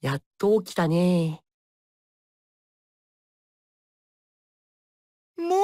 やっと起きたね。モ